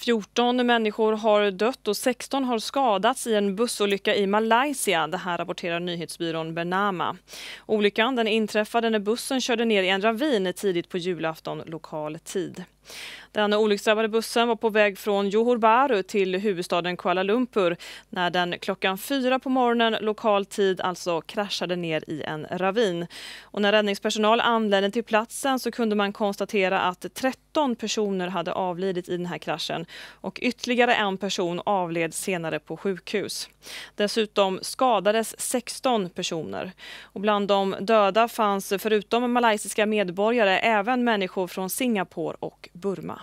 14 människor har dött och 16 har skadats i en bussolycka i Malaysia. Det här rapporterar nyhetsbyrån Bernama. Olyckan den inträffade när bussen körde ner i en ravin tidigt på julafton lokal tid. Den olycksdrabbade bussen var på väg från Johor Bahru till huvudstaden Kuala Lumpur när den klockan fyra på morgonen lokal tid alltså kraschade ner i en ravin. Och när räddningspersonal anlände till platsen så kunde man konstatera att 13 personer hade avlidit i den här kraschen och ytterligare en person avled senare på sjukhus. Dessutom skadades 16 personer. Och bland de döda fanns förutom malaysiska medborgare även människor från Singapore och Burma.